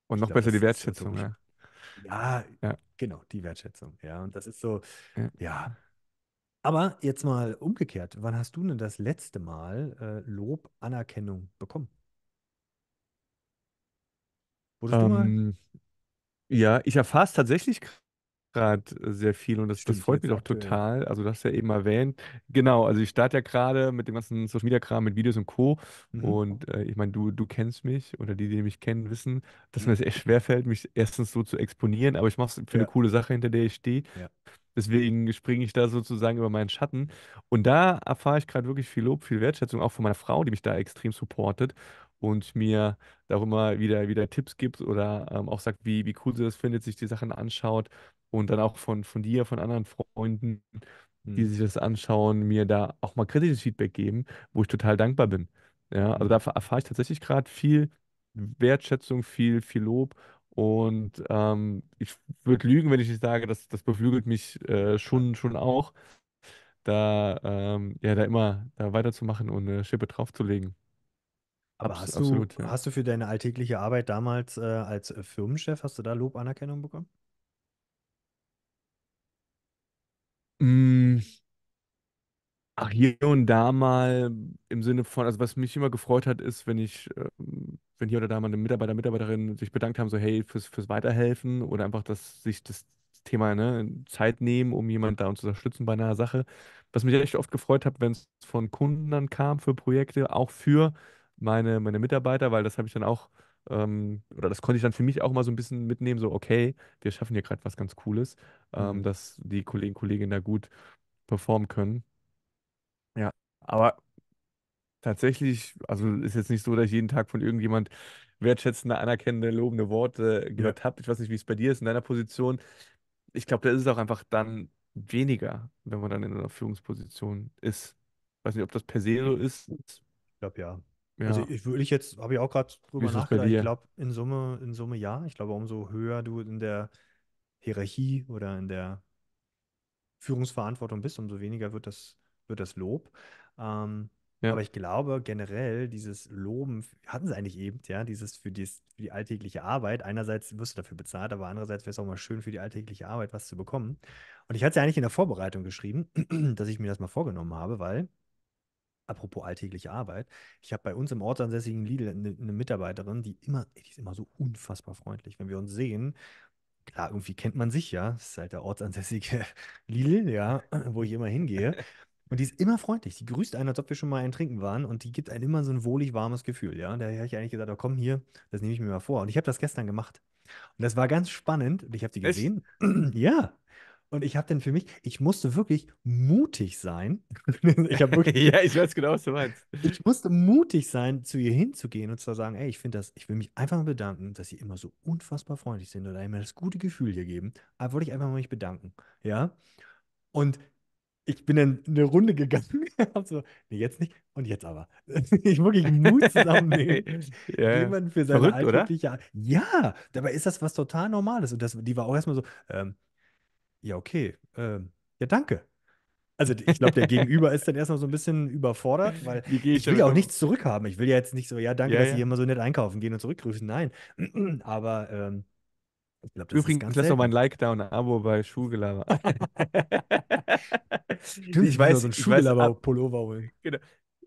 Und noch glaub, besser die Wertschätzung, so ja. Ja, ja. genau, die Wertschätzung. Ja, und das ist so, ja. Aber jetzt mal umgekehrt, wann hast du denn das letzte Mal äh, Lob, Anerkennung bekommen? Wurdest du mal? Ähm, ja, ich erfahre es tatsächlich gerade äh, sehr viel und das, das freut mich auch total. Also, du hast ja eben erwähnt. Genau, also ich starte ja gerade mit dem ganzen Social Media Kram, mit Videos und Co. Mhm. Und äh, ich meine, du, du kennst mich oder die, die mich kennen, wissen, dass mhm. mir Mhm. das echt schwerfällt, mich erstens so zu exponieren, aber ich mache es für eine coole Sache, hinter der ich stehe. ja. Deswegen springe ich da sozusagen über meinen Schatten. Und da erfahre ich gerade wirklich viel Lob, viel Wertschätzung, auch von meiner Frau, die mich da extrem supportet und mir auch immer wieder, wieder Tipps gibt oder ähm, auch sagt, wie, wie cool sie das findet, sich die Sachen anschaut und dann auch von, von dir, von anderen Freunden, die mhm. sich das anschauen, mir da auch mal kritisches Feedback geben, wo ich total dankbar bin. Ja, also mhm. da erfahre ich tatsächlich gerade viel Wertschätzung, viel, viel Lob und ähm, ich würde lügen, wenn ich nicht sage, dass das beflügelt mich äh, schon, schon auch, da, ähm, ja, da immer da weiterzumachen und eine Schippe draufzulegen. Aber hast Absolut, du, ja. hast du für deine alltägliche Arbeit damals äh, als äh, Firmenchef, hast du da Lobanerkennung bekommen? Hm. Ach, hier und da mal im Sinne von, also was mich immer gefreut hat, ist, wenn ich, ähm, wenn hier oder da mal eine Mitarbeiter, Mitarbeiterin sich bedankt haben, so hey, fürs, fürs Weiterhelfen oder einfach, dass sich das Thema ne, Zeit nehmen, um jemanden da uns zu unterstützen bei einer Sache. Was mich echt oft gefreut hat, wenn es von Kunden dann kam für Projekte, auch für meine, meine Mitarbeiter, weil das habe ich dann auch, ähm, oder das konnte ich dann für mich auch mal so ein bisschen mitnehmen, so, okay, wir schaffen hier gerade was ganz Cooles, ähm, mhm. dass die Kollegen, Kolleginnen da gut performen können. Ja, aber tatsächlich, also ist jetzt nicht so, dass ich jeden Tag von irgendjemand wertschätzende, anerkennende, lobende Worte äh, gehört ja. habe. Ich weiß nicht, wie es bei dir ist in deiner Position. Ich glaube, da ist es auch einfach dann weniger, wenn man dann in einer Führungsposition ist. Ich weiß nicht, ob das per se so ist. Ich glaube ja. Also ja. Also ich würde ich jetzt, habe ich auch gerade drüber nachgedacht, ich glaube, in Summe, in Summe ja. Ich glaube, umso höher du in der Hierarchie oder in der Führungsverantwortung bist, umso weniger wird das, wird das Lob. Ähm, ja. Aber ich glaube generell, dieses Loben, hatten sie eigentlich eben, ja, dieses für, dies, für die alltägliche Arbeit. Einerseits wirst du dafür bezahlt, aber andererseits wäre es auch mal schön, für die alltägliche Arbeit was zu bekommen. Und ich hatte es ja eigentlich in der Vorbereitung geschrieben, dass ich mir das mal vorgenommen habe, weil apropos alltägliche Arbeit, ich habe bei uns im ortsansässigen Lidl eine, eine Mitarbeiterin, die immer, die ist immer so unfassbar freundlich. Wenn wir uns sehen, klar, irgendwie kennt man sich ja, das ist halt der ortsansässige Lidl, ja, wo ich immer hingehe. Und die ist immer freundlich. Die grüßt einen, als ob wir schon mal einen trinken waren. Und die gibt einem immer so ein wohlig warmes Gefühl. Ja, da habe ich eigentlich gesagt: oh, Komm hier, das nehme ich mir mal vor. Und ich habe das gestern gemacht. Und das war ganz spannend. Und Ich habe die gesehen. ja, und ich habe dann für mich, ich musste wirklich mutig sein. ich habe wirklich, ja, ich weiß genau, was du meinst. Ich musste mutig sein, zu ihr hinzugehen und zu sagen, ey, ich finde das, ich will mich einfach mal bedanken, dass sie immer so unfassbar freundlich sind oder immer das gute Gefühl hier geben. Aber ah, wollte ich einfach mal mich bedanken, ja. Und ich bin dann eine Runde gegangen, hab so, nee, jetzt nicht und jetzt aber. ich wirklich Mut zusammennehmen. ja. Jemand für seine Verrückt, Ja, dabei ist das was total Normales. Und das, die war auch erstmal so, ähm, ja, okay, äh, ja, danke. Also ich glaube, der Gegenüber ist dann erstmal so ein bisschen überfordert, weil ich will ja auch nichts zurückhaben. Ich will ja jetzt nicht so, ja, danke, ja, dass ja. Sie hier mal so nett einkaufen gehen und zurückgrüßen. Nein. Aber ähm, ich glaube, das Übrigens, ist ganz lass doch mal ein Like da und ein Abo bei Schulgelaber. Stimmt, ich weiß, so ein Schulgelaber-Pullover holen. Genau.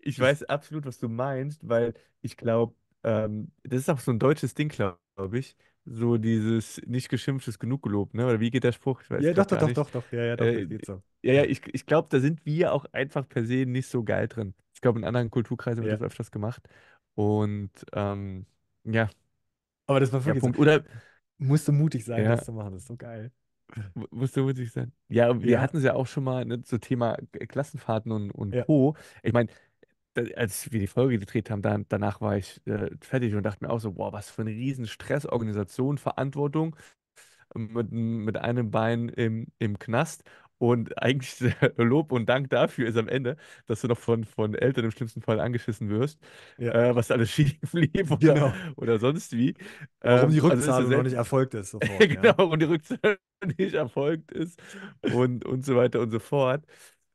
Ich weiß absolut, was du meinst, weil ich glaube, ähm, das ist auch so ein deutsches Ding, glaube ich so dieses nicht geschimpft ist genug gelobt, ne? Oder wie geht der Spruch? Ich weiß ja, doch, doch, doch, doch, doch, ja, ja, doch, äh, geht so. Ja, ja, ich, ich glaube, da sind wir auch einfach per se nicht so geil drin. Ich glaube, in anderen Kulturkreisen wird ja. das öfters gemacht. Und ähm, ja. Aber das war wirklich ja, Punkt. So, Oder musst du mutig sein, ja. das zu machen, das ist so geil. Musst du mutig sein. Ja, wir ja. hatten es ja auch schon mal ne, zu Thema Klassenfahrten und, und Co. Ich meine, als wir die Folge gedreht haben, dann, danach war ich äh, fertig und dachte mir auch so, wow, was für ein Riesenstress, Organisation, Verantwortung mit, mit einem Bein im, im Knast. Und eigentlich Lob und Dank dafür ist am Ende, dass du noch von, von Eltern im schlimmsten Fall angeschissen wirst, ja. äh, was alles schief lief oder, genau. oder sonst wie. Warum ähm, die also Rückzahlung also noch nicht erfolgt ist. Sofort, genau, ja. und die Rückzahlung nicht erfolgt ist und, und so weiter und so fort.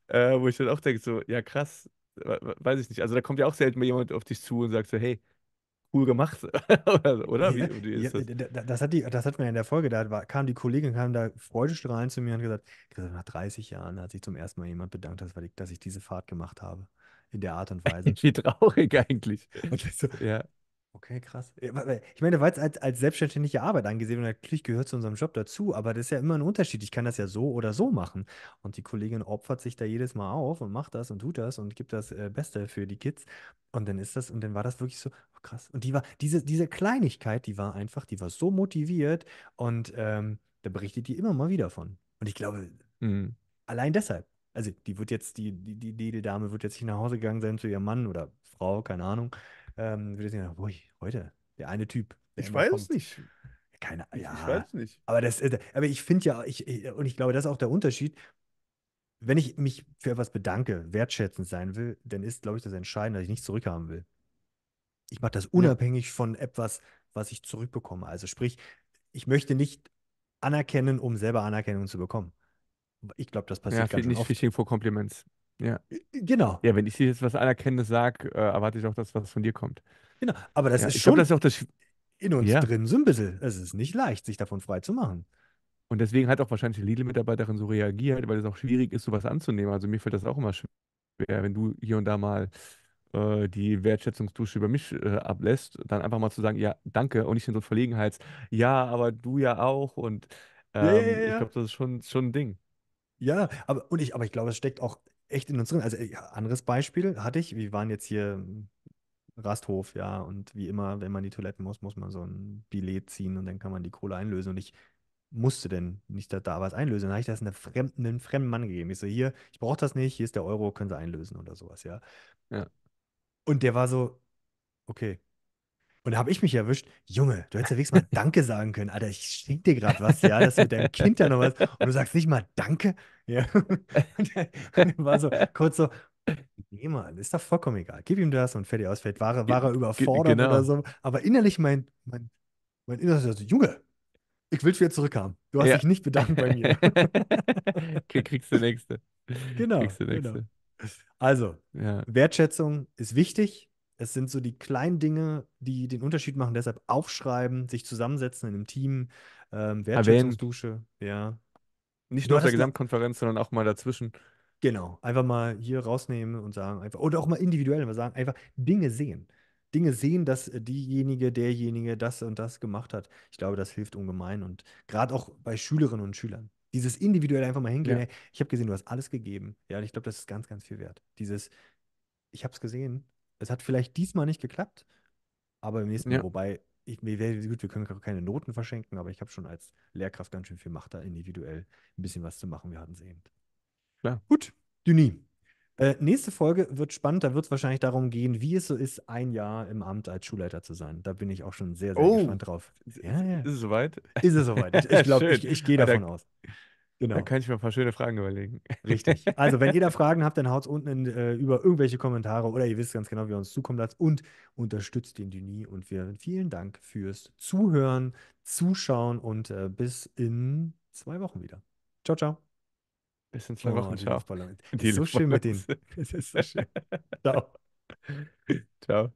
Äh, wo ich dann auch denke, so, ja krass, weiß ich nicht. Also da kommt ja auch selten mal jemand auf dich zu und sagt so, hey, cool gemacht, oder? oder? Ja, Wie, ja, das, das, hat die, das hat mir in der Folge, da war, kam die Kollegin, kam da freudestrahlend zu mir und gesagt, nach 30 Jahren hat sich zum ersten Mal jemand bedankt, dass ich diese Fahrt gemacht habe in der Art und Weise. Wie traurig eigentlich. Und so, ja. Okay, krass. Ich meine, weil es als, als selbstständige Arbeit angesehen wird, natürlich gehört zu unserem Job dazu, aber das ist ja immer ein Unterschied. Ich kann das ja so oder so machen. Und die Kollegin opfert sich da jedes Mal auf und macht das und tut das und gibt das äh, Beste für die Kids. Und dann ist das, und dann war das wirklich so, oh, krass. Und die war, diese, diese Kleinigkeit, die war einfach, die war so motiviert und ähm, da berichtet die immer mal wieder von. Und ich glaube, Mhm. Allein deshalb. Also die wird jetzt, die, die, die Lidl-Dame wird jetzt nicht nach Hause gegangen sein zu ihrem Mann oder Frau, keine Ahnung, ähm, würde ich sagen, ui, heute, der eine Typ. Der ich weiß kommt. nicht. Keine Ahnung. Ja, ich weiß nicht. Aber, das, aber ich finde ja, ich, und ich glaube, das ist auch der Unterschied. Wenn ich mich für etwas bedanke, wertschätzend sein will, dann ist, glaube ich, das Entscheidende, dass ich nichts zurückhaben will. Ich mache das unabhängig ja. von etwas, was ich zurückbekomme. Also sprich, ich möchte nicht anerkennen, um selber Anerkennung zu bekommen. Ich glaube, das passiert ja, ganz nicht oft. Fishing for Compliments. Ja. Genau. Ja, wenn ich dir jetzt was Anerkennendes sage, äh, erwarte ich auch, dass was von dir kommt. Genau, aber das ja, ist schon glaub, das ist auch das in uns ja. drin so ein bisschen. Es ist nicht leicht, sich davon frei zu machen. Und deswegen hat auch wahrscheinlich die Lidl-Mitarbeiterin so reagiert, weil es auch schwierig ist, sowas anzunehmen. Also mir fällt das auch immer schwer, wenn du hier und da mal äh, die Wertschätzungsdusche über mich äh, ablässt, dann einfach mal zu sagen, ja, danke und nicht in so Verlegenheits, ja, aber du ja auch und ähm, ja, ich glaube, das ist schon, schon ein Ding. Ja, aber, und ich, aber ich glaube, es steckt auch echt in uns drin. Also, äh, anderes Beispiel hatte ich. Wir waren jetzt hier Rasthof, ja. Und wie immer, wenn man die Toiletten muss, muss man so ein Billet ziehen und dann kann man die Kohle einlösen. Und ich musste denn nicht da, da was einlösen. Dann habe ich das einem fremden, einem fremden Mann gegeben. Ich so, hier, ich brauche das nicht, hier ist der Euro, können Sie einlösen oder sowas, ja. ja. Und der war so, okay, und da habe ich mich erwischt, Junge, du hättest ja wenigstens mal Danke sagen können. Alter, ich schicke dir gerade was, ja, dass du mit deinem Kind da noch was. Und du sagst nicht mal Danke. Ja. Und dann war so kurz so, nee, Mann, ist doch vollkommen egal. Gib ihm das und fertig aus. Vielleicht war, war er überfordert genau. oder so. Aber innerlich mein, mein, mein Inneres so, Junge, ich will wieder zurückhaben. Du hast ja. dich nicht bedankt bei mir. Kriegst du nächste. Genau. Kriegst du nächste. Genau. Also, ja. Wertschätzung ist wichtig es sind so die kleinen Dinge, die den Unterschied machen. Deshalb aufschreiben, sich zusammensetzen in einem Team, ähm, Wertschätzungsdusche, ja. Nicht nur auf der Gesamtkonferenz, sondern auch mal dazwischen. Genau, einfach mal hier rausnehmen und sagen einfach, oder auch mal individuell mal sagen, einfach Dinge sehen. Dinge sehen, dass äh, diejenige, derjenige das und das gemacht hat. Ich glaube, das hilft ungemein und gerade auch bei Schülerinnen und Schülern. Dieses individuell einfach mal hingehen. Ja. Hey, ich habe gesehen, du hast alles gegeben. Ja, und ich glaube, das ist ganz, ganz viel wert. Dieses, ich habe es gesehen, es hat vielleicht diesmal nicht geklappt, aber im nächsten ja. Mal, wobei, ich, gut, wir können keine Noten verschenken, aber ich habe schon als Lehrkraft ganz schön viel Macht, da individuell ein bisschen was zu machen. Wir hatten es eben. Klar. Gut, Duni. Äh, nächste Folge wird spannend. Da wird es wahrscheinlich darum gehen, wie es so ist, ein Jahr im Amt als Schulleiter zu sein. Da bin ich auch schon sehr, sehr oh. gespannt drauf. Ja, ja. Ist es soweit? Ist es soweit. Ich glaube, ich, ich gehe ah, davon aus. Genau. Dann kann ich mir ein paar schöne Fragen überlegen. Richtig. Also, wenn ihr da Fragen habt, dann haut es unten in, äh, über irgendwelche Kommentare oder ihr wisst ganz genau, wie ihr uns zukommen lasst und unterstützt den Duni. Und wir vielen Dank fürs Zuhören, Zuschauen und äh, bis in zwei Wochen wieder. Ciao, ciao. Bis in zwei oh, Wochen. Ciao. Die so schön mit denen. Es ist so schön. ciao. Ciao.